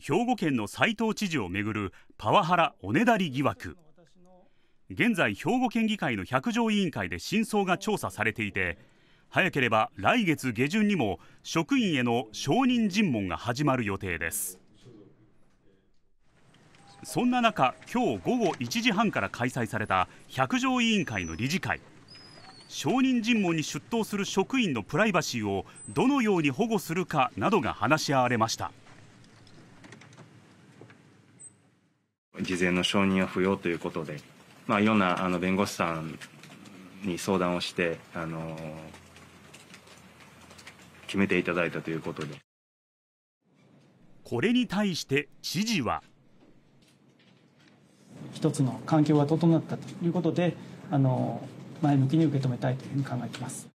兵庫県の斉藤知事をめぐるパワハラおねだり疑惑現在兵庫県議会の百条委員会で真相が調査されていて早ければ来月下旬にも職員への証人尋問が始まる予定ですそんな中今日午後1時半から開催された百条委員会の理事会証人尋問に出頭する職員のプライバシーをどのように保護するかなどが話し合われました事前の承認は不要ということで、まあ、いろんなあの弁護士さんに相談をして、あの決めていただいたということでこれに対して知事は。一つの環境が整ったということであの前向きに受け止めたいというふうに考えています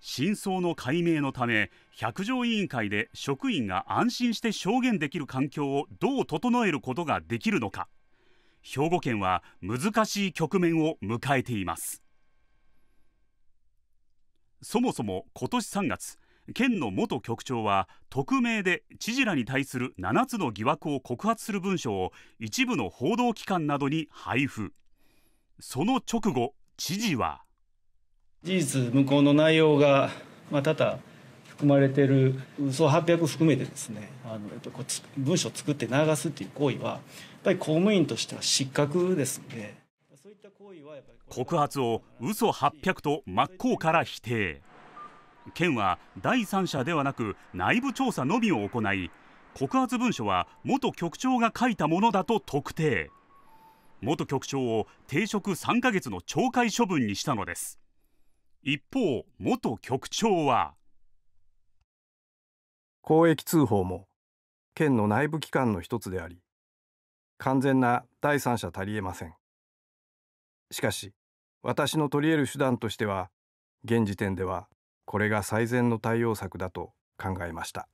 真相の解明のため百条委員会で職員が安心して証言できる環境をどう整えることができるのか兵庫県は難しい局面を迎えていますそもそも今年3月県の元局長は匿名で知事らに対する7つの疑惑を告発する文書を一部の報道機関などに配布その直後知事は事実無効の内容が、まあ、多々含まれている嘘800含めてですねあのやっぱこう文書を作って流すっていう行為はやっぱり公務員としては失格ですので告発を嘘800と真っ向から否定。県は第三者ではなく内部調査のみを行い告発文書は元局長が書いたものだと特定元局長を停職3ヶ月の懲戒処分にしたのです一方元局長は公益通報も県の内部機関の一つであり完全な第三者足りえませんしかし私の取り得る手段としては現時点ではこれが最善の対応策だと考えました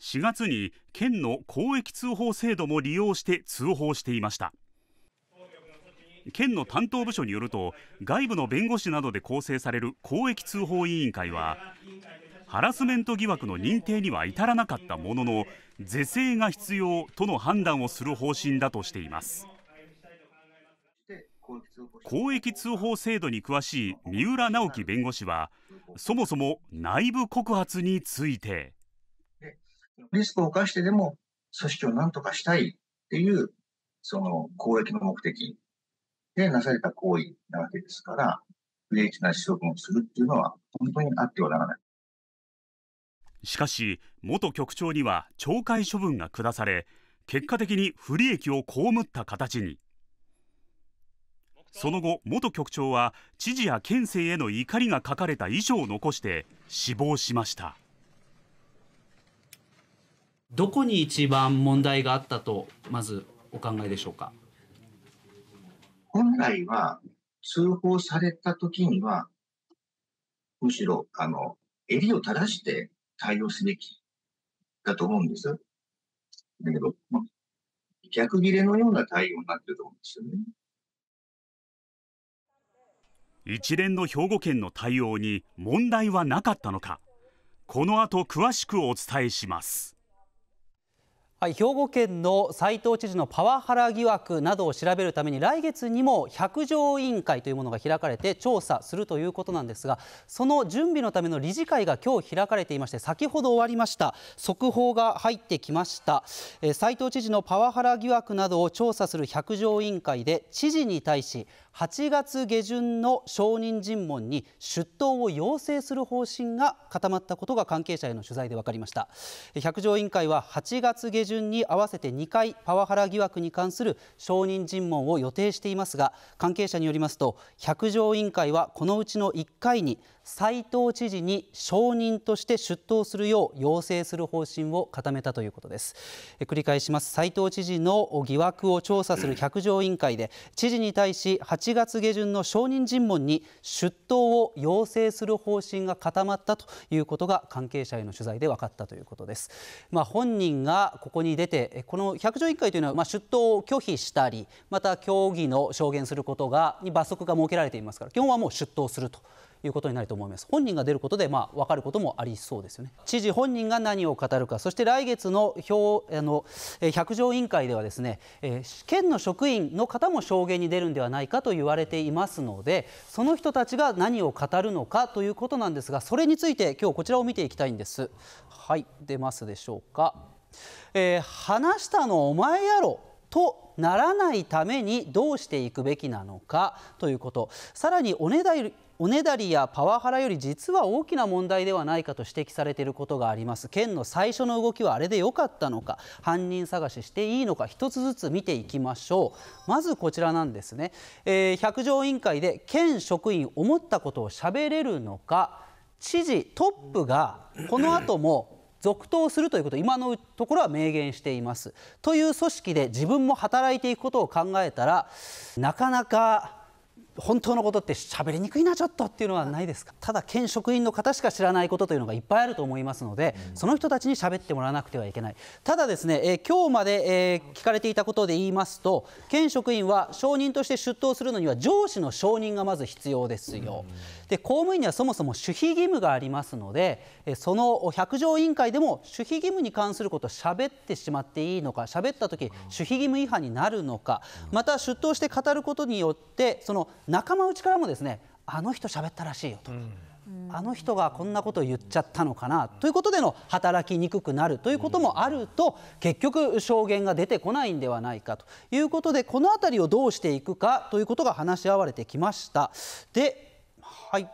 4月に県の公益通報制度も利用して通報していました県の担当部署によると外部の弁護士などで構成される公益通報委員会はハラスメント疑惑の認定には至らなかったものの是正が必要との判断をする方針だとしています公益通報制度に詳しい三浦直樹弁護士はそもそも内部告発についてリスクを犯してでも組織を何とかしたいっていうその公益の目的でなされた行為なわけですから不利益な処分をするっていうのは本当にあってはならないしかし元局長には懲戒処分が下され結果的に不利益を被った形に。その後元局長は知事や県政への怒りが書かれた遺書を残して死亡しましたどこに一番問題があったとまずお考えでしょうか本来は通報された時にはむしろあの襟を正して対応すべきだと思うんですだけど、逆切れのような対応になってると思うんですよね。一連の兵庫県の対応に問題はなかったのかこの後詳しくお伝えしますはい、兵庫県の斉藤知事のパワハラ疑惑などを調べるために来月にも百条委員会というものが開かれて調査するということなんですがその準備のための理事会が今日開かれていまして先ほど終わりました速報が入ってきました斉藤知事のパワハラ疑惑などを調査する百条委員会で知事に対し8月下旬の証人尋問に出頭を要請する方針が固まったことが関係者への取材で分かりました百条委員会は8月下旬旬に合わせて2回パワハラ疑惑に関する証人尋問を予定していますが関係者によりますと百条委員会はこのうちの1回に斉藤知事に証人として出頭するよう要請する方針を固めたということです繰り返します斉藤知事の疑惑を調査する百条委員会で知事に対し8月下旬の証人尋問に出頭を要請する方針が固まったということが関係者への取材で分かったということですまあ、本人がここに出てこの百条委員会というのはま出頭を拒否したりまた協議の証言することがに罰則が設けられていますから基本はもう出頭するということになると思います本人が出ることでまあ分かることもありそうですよね知事本人が何を語るかそして来月の表あの百条委員会ではですね、えー、県の職員の方も証言に出るんではないかと言われていますのでその人たちが何を語るのかということなんですがそれについて今日こちらを見ていきたいんですはい出ますでしょうか、えー、話したのお前やろとならないためにどうしていくべきなのかということさらにおねだりおねだりやパワハラより実は大きな問題ではないかと指摘されていることがあります県の最初の動きはあれで良かったのか犯人探ししていいのか一つずつ見ていきましょうまずこちらなんですね、えー、百条委員会で県職員思ったことを喋れるのか知事トップがこの後も続投するということ今のところは明言しています。という組織で自分も働いていくことを考えたらなかなか本当のことって喋りにくいなちょっとっていうのはないですかただ県職員の方しか知らないことというのがいっぱいあると思いますので、うん、その人たちに喋ってもらわなくてはいけないただですね、えー、今日まで、えー、聞かれていたことで言いますと県職員は証人として出頭するのには上司の承認がまず必要ですよ、うんで公務員にはそもそも守秘義務がありますのでその百条委員会でも守秘義務に関することをしゃべってしまっていいのかしゃべったとき守秘義務違反になるのかまた出頭して語ることによってその仲間内からもですねあの人喋ったらしいよと。うんあの人がこんなことを言っちゃったのかなということでの働きにくくなるということもあると結局証言が出てこないんではないかということでこの辺りをどうしていくかということが話し合われてきました。ではい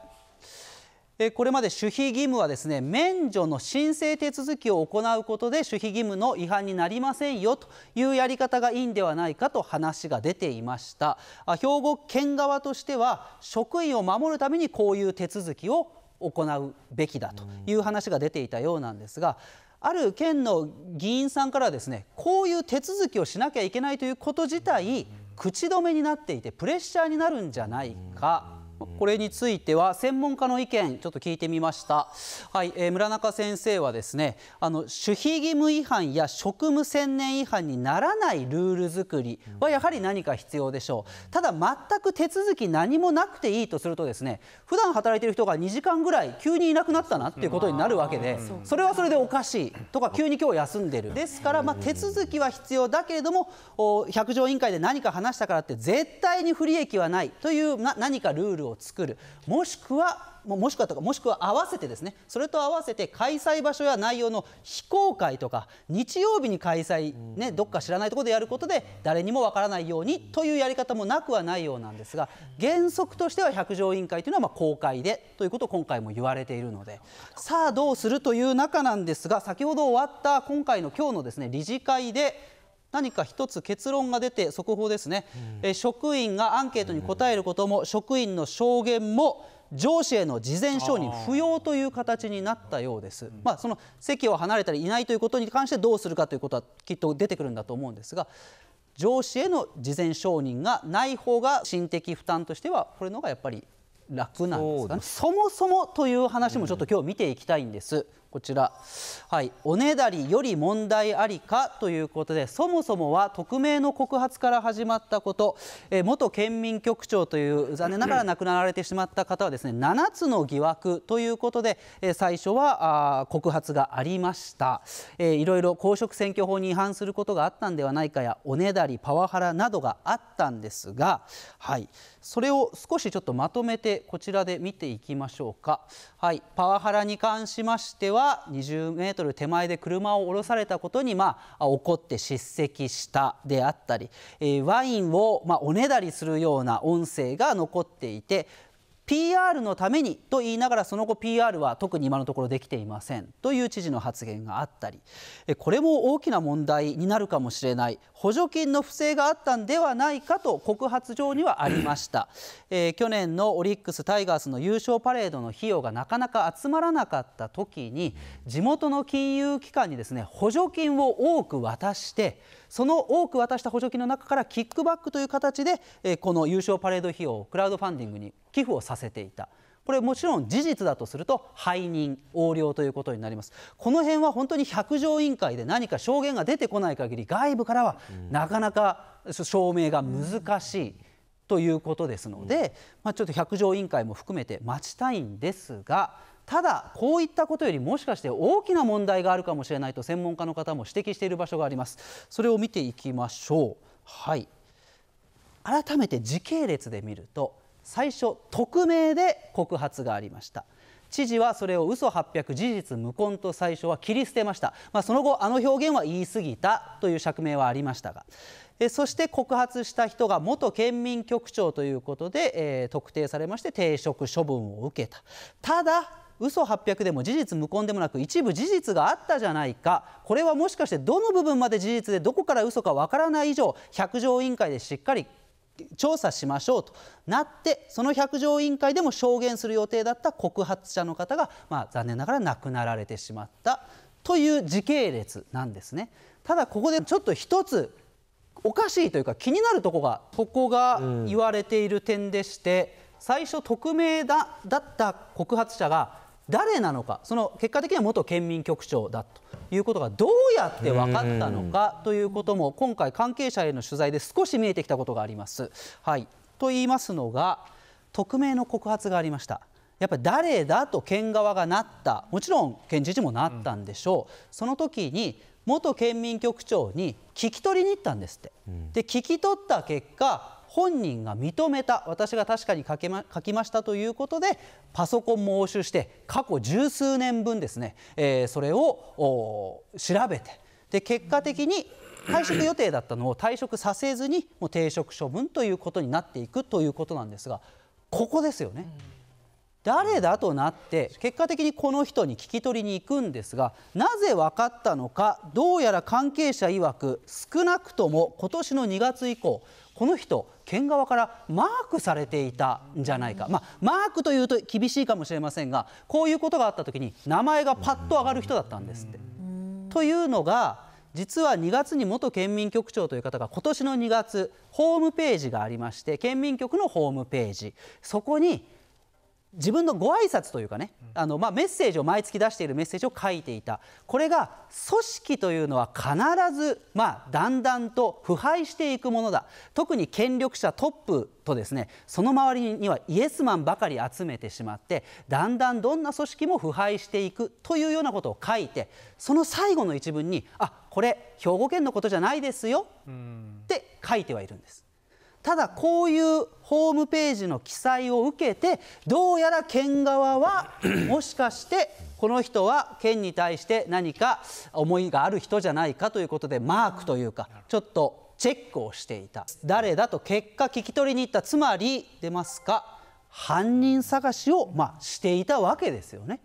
これまで守秘義務はですね免除の申請手続きを行うことで守秘義務の違反になりませんよというやり方がいいんではないかと話が出ていました兵庫県側としては職員を守るためにこういう手続きを行うべきだという話が出ていたようなんですがある県の議員さんからですねこういう手続きをしなきゃいけないということ自体口止めになっていてプレッシャーになるんじゃないか。これについては専門家の意見ちょっと聞いてみました、はいえー、村中先生はですねあの守秘義務違反や職務専念違反にならないルール作りはやはり何か必要でしょうただ全く手続き何もなくていいとするとですね普段働いている人が2時間ぐらい急にいなくなったなっていうことになるわけでそれはそれでおかしいとか急に今日休んでるですから、まあ、手続きは必要だけれども百条委員会で何か話したからって絶対に不利益はないというな何かルールをを作るもしくはもしくはとかもしくは合わせてですねそれと合わせて開催場所や内容の非公開とか日曜日に開催、ね、どっか知らないところでやることで誰にもわからないようにというやり方もなくはないようなんですが原則としては百条委員会というのはま公開でということを今回も言われているのでさあどうするという中なんですが先ほど終わった今回の今日のですね理事会で何か一つ結論が出て速報ですね、え職員がアンケートに答えることも、職員の証言も上司への事前承認不要という形になったようです、まあ、その席を離れたりいないということに関してどうするかということはきっと出てくるんだと思うんですが上司への事前承認がない方が心的負担としてはこれのがやっぱり楽なんですかねそもそもという話もちょっと今日見ていきたいんです、こちら、はい、おねだりより問題ありかということでそもそもは匿名の告発から始まったこと、えー、元県民局長という残念ながら亡くなられてしまった方はですね7つの疑惑ということで、えー、最初はあ告発がありました、えー、いろいろ公職選挙法に違反することがあったんではないかやおねだりパワハラなどがあったんですが、はい、それを少しちょっとまとめてこちらで見ていきましょうか。はい、パワハラに関しましては20メートル手前で車を降ろされたことに、まあ、怒って叱責したであったり、えー、ワインを、まあ、おねだりするような音声が残っていて PR のためにと言いながらその後 PR は特に今のところできていませんという知事の発言があったりこれも大きな問題になるかもしれない補助金の不正があったんではないかと告発状にはありました、えー、去年のオリックス・タイガースの優勝パレードの費用がなかなか集まらなかった時に地元の金融機関にですね補助金を多く渡してその多く渡した補助金の中からキックバックという形で、この優勝パレード費用をクラウドファンディングに寄付をさせていた。これもちろん事実だとすると背任横領ということになりますこの辺は本当に百条委員会で何か証言が出てこない限り外部からはなかなか証明が難しい。ということですので、まあ、ちょっと百条委員会も含めて待ちたいんですがただこういったことよりもしかして大きな問題があるかもしれないと専門家の方も指摘している場所がありますそれを見ていきましょうはい改めて時系列で見ると最初匿名で告発がありました知事はそれを嘘800事実無根と最初は切り捨てました、まあ、その後あの表現は言い過ぎたという釈明はありましたがそして告発した人が元県民局長ということで、えー、特定されまして停職処分を受けたただ嘘800でも事実無根でもなく一部事実があったじゃないかこれはもしかしてどの部分まで事実でどこから嘘かわからない以上百条委員会でしっかり調査しましょうとなってその百条委員会でも証言する予定だった告発者の方が、まあ、残念ながら亡くなられてしまったという時系列なんですね。ただここでちょっと一つおかしいというか気になるとこがここが言われている点でして、最初匿名だだった告発者が誰なのか、その結果的には元県民局長だということがどうやって分かったのかということも、今回、関係者への取材で少し見えてきたことがあります。はい、と言いますのが、匿名の告発がありました。やっぱり誰だと県側がなったもちろん県知事もなったんでしょう、うん、その時に元県民局長に聞き取りに行ったんですって、うん、で聞き取った結果本人が認めた私が確かに書け、ま、書きましたということでパソコンも押収して過去十数年分ですね、えー、それを調べてで結果的に退職予定だったのを退職させずにもう停職処分ということになっていくということなんですがここですよね。誰だとなって結果的にこの人に聞き取りに行くんですがなぜ分かったのかどうやら関係者曰く少なくとも今年の2月以降この人県側からマークされていたんじゃないか、まあ、マークというと厳しいかもしれませんがこういうことがあった時に名前がパッと上がる人だったんですって。というのが実は2月に元県民局長という方が今年の2月ホームページがありまして県民局のホームページそこに自分のご挨拶というかね、あのまあ、メッセージを毎月出しているメッセージを書いていたこれが組織というのは必ず、まあ、だんだんと腐敗していくものだ特に権力者トップとですねその周りにはイエスマンばかり集めてしまってだんだんどんな組織も腐敗していくというようなことを書いてその最後の一文にあこれ兵庫県のことじゃないですよって書いてはいるんです。ただこういうホームページの記載を受けてどうやら県側は もしかしてこの人は県に対して何か思いがある人じゃないかということでマークというかちょっとチェックをしていた誰だと結果聞き取りに行ったつまり出ますか犯人探しをまあしていたわけですよね。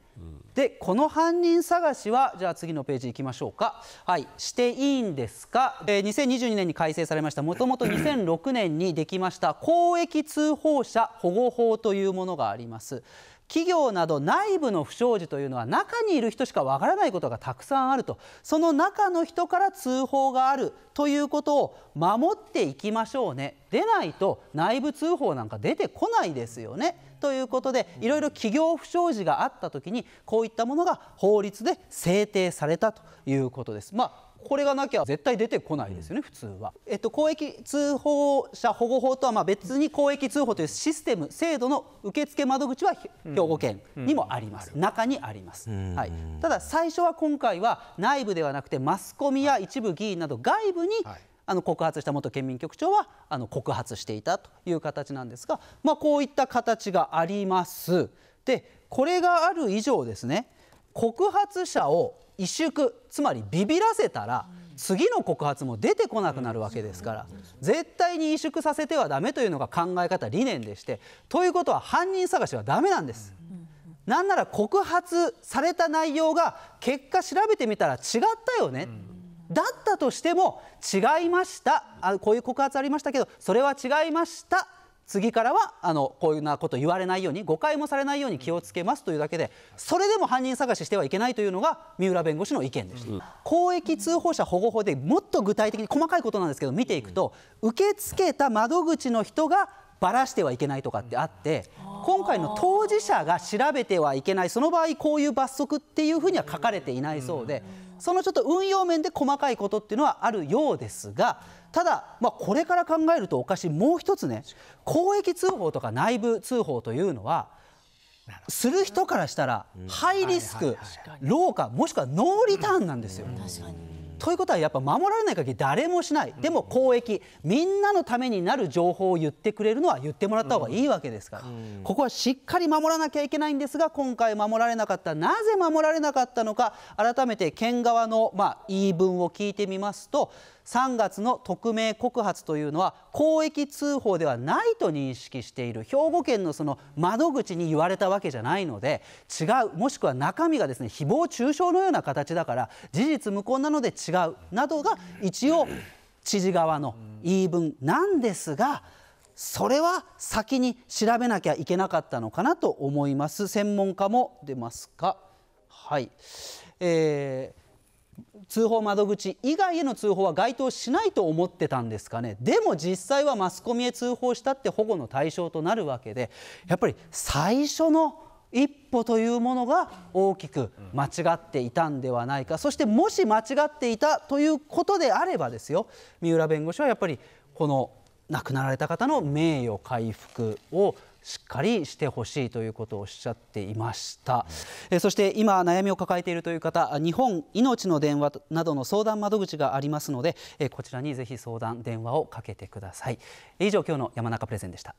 でこの犯人探しはじゃあ次のページいきましょうか、はい、していいんですか、えー、2022年に改正されましたもともと2006年にできました公益通報者保護法というものがあります企業など内部の不祥事というのは中にいる人しかわからないことがたくさんあるとその中の人から通報があるということを守っていきましょうねでないと内部通報なんか出てこないですよね。ということでいろいろ企業不祥事があった時にこういったものが法律で制定されたということです。まあこれがなきゃ絶対出てこないですよね、普通は。えっと、公益通報者保護法とはまあ別に公益通報というシステム、制度の受付窓口は兵庫県にもあります、中にあります、はい、ただ、最初は今回は内部ではなくて、マスコミや一部議員など外部にあの告発した元県民局長はあの告発していたという形なんですが、まあ、こういった形があります。でこれがある以上ですね告発者を萎縮つまりビビらせたら次の告発も出てこなくなるわけですから絶対に萎縮させてはダメというのが考え方理念でしてということは犯人探しはダメなんです。なんなら告発された内容が結果調べてみたら違ったよねだったとしても違いましたあこういう告発ありましたけどそれは違いました次からはあのこういうなこと言われないように誤解もされないように気をつけますというだけでそれでも犯人探ししてはいけないというのが三浦弁護士の意見でした、うん、公益通報者保護法でもっと具体的に細かいことなんですけど見ていくと受け付けた窓口の人がばらしてはいけないとかってあって今回の当事者が調べてはいけないその場合こういう罰則っていうふうには書かれていないそうで。うんうんそのちょっと運用面で細かいことっていうのはあるようですがただ、まあ、これから考えるとおかしいもう一つね公益通報とか内部通報というのはする人からしたらハイリスク、老化もしくはノーリターンなんですよ。確かにということはやっぱ守られない限り誰もしない、でも公益みんなのためになる情報を言ってくれるのは言ってもらった方がいいわけですから、ここはしっかり守らなきゃいけないんですが今回守られなかったなぜ守られなかったのか改めて県側のまあ言い分を聞いてみますと3月の匿名告発というのは公益通報ではないと認識している兵庫県のその窓口に言われたわけじゃないので違うもしくは中身がですね誹謗中傷のような形だから事実無根なので違うなどが一応知事側の言い分なんですが。それは先に調べなきゃいけなかったのかなと思います専門家も出ますかはい、えー、通報窓口以外への通報は該当しないと思ってたんですかね、でも実際はマスコミへ通報したって保護の対象となるわけで、やっぱり最初の一歩というものが大きく間違っていたんではないか、そしてもし間違っていたということであれば、ですよ三浦弁護士はやっぱりこの亡くなられた方の名誉回復をしっかりしてほしいということをおっしゃっていました、うん、そして今悩みを抱えているという方日本命のの電話などの相談窓口がありますのでこちらにぜひ相談電話をかけてください以上今日の山中プレゼンでした